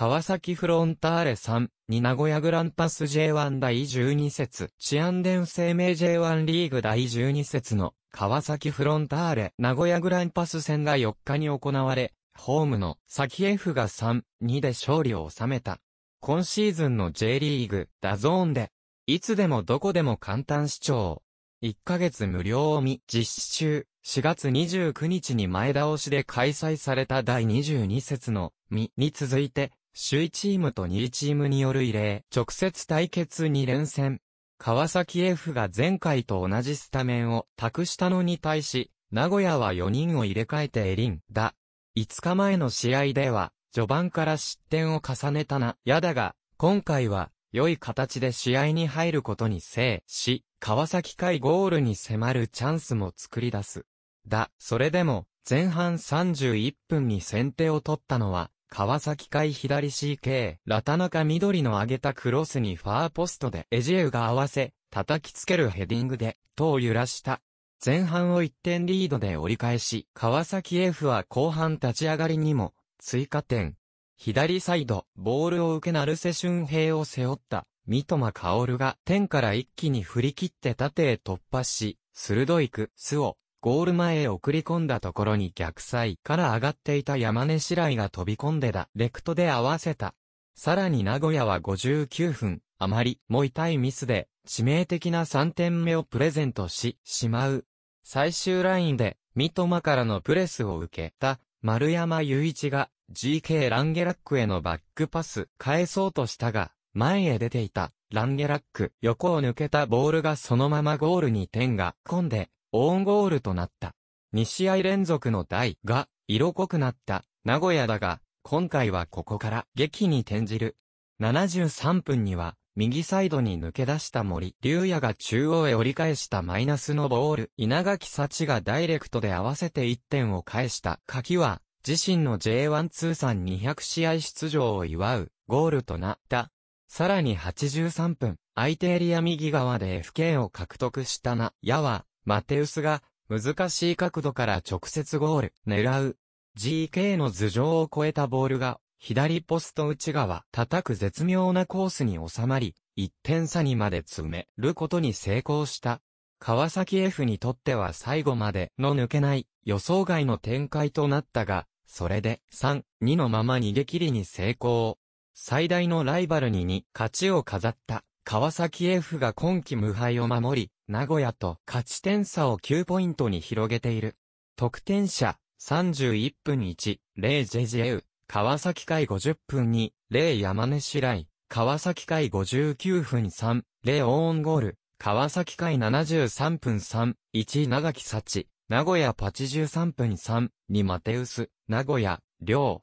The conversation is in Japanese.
川崎フロンターレ3、に名古屋グランパス J1 第12節、治安伝生命 J1 リーグ第12節の、川崎フロンターレ、名古屋グランパス戦が4日に行われ、ホームの先 F が3、2で勝利を収めた。今シーズンの J リーグ、ダゾーンで、いつでもどこでも簡単視聴。1ヶ月無料を見、実施中、4月29日に前倒しで開催された第22節の、見に続いて、首位チームと2位チームによる異例、直接対決2連戦。川崎 F が前回と同じスタメンを託したのに対し、名古屋は4人を入れ替えてエリンだ。5日前の試合では、序盤から失点を重ねたな、やだが、今回は、良い形で試合に入ることに制し、川崎会ゴールに迫るチャンスも作り出す。だ、それでも、前半31分に先手を取ったのは、川崎海左 CK、ラタナカ緑の上げたクロスにファーポストでエジエウが合わせ、叩きつけるヘディングで、塔を揺らした。前半を1点リードで折り返し、川崎 F は後半立ち上がりにも、追加点。左サイド、ボールを受けナルセ俊平を背負った、三笘薫が天から一気に振り切って縦へ突破し、鋭いクスをゴール前へ送り込んだところに逆サイから上がっていた山根白井が飛び込んでだ。レクトで合わせた。さらに名古屋は59分、あまりも痛いミスで、致命的な3点目をプレゼントし、しまう。最終ラインで、三笘からのプレスを受けた、丸山雄一が、GK ランゲラックへのバックパス、返そうとしたが、前へ出ていた、ランゲラック、横を抜けたボールがそのままゴールに点が込んで、オーンゴールとなった。2試合連続の台が色濃くなった名古屋だが、今回はここから劇に転じる。73分には、右サイドに抜け出した森、竜也が中央へ折り返したマイナスのボール、稲垣幸がダイレクトで合わせて1点を返した。柿は、自身の J1 通算200試合出場を祝う、ゴールとなった。さらに83分、相手エリア右側で FK を獲得したな、矢は、マテウスが難しい角度から直接ゴール、狙う。GK の頭上を越えたボールが左ポスト内側、叩く絶妙なコースに収まり、1点差にまで詰めることに成功した。川崎 F にとっては最後までの抜けない予想外の展開となったが、それで3、2のまま逃げ切りに成功。最大のライバルに2、勝ちを飾った川崎 F が今季無敗を守り、名古屋と勝ち点差を9ポイントに広げている。得点者、31分1、0 j j u 川崎会50分2、0山根市来、川崎会59分3、0オーンゴール、川崎会73分3、1長木幸、名古屋83分3、2マテウス、名古屋、両。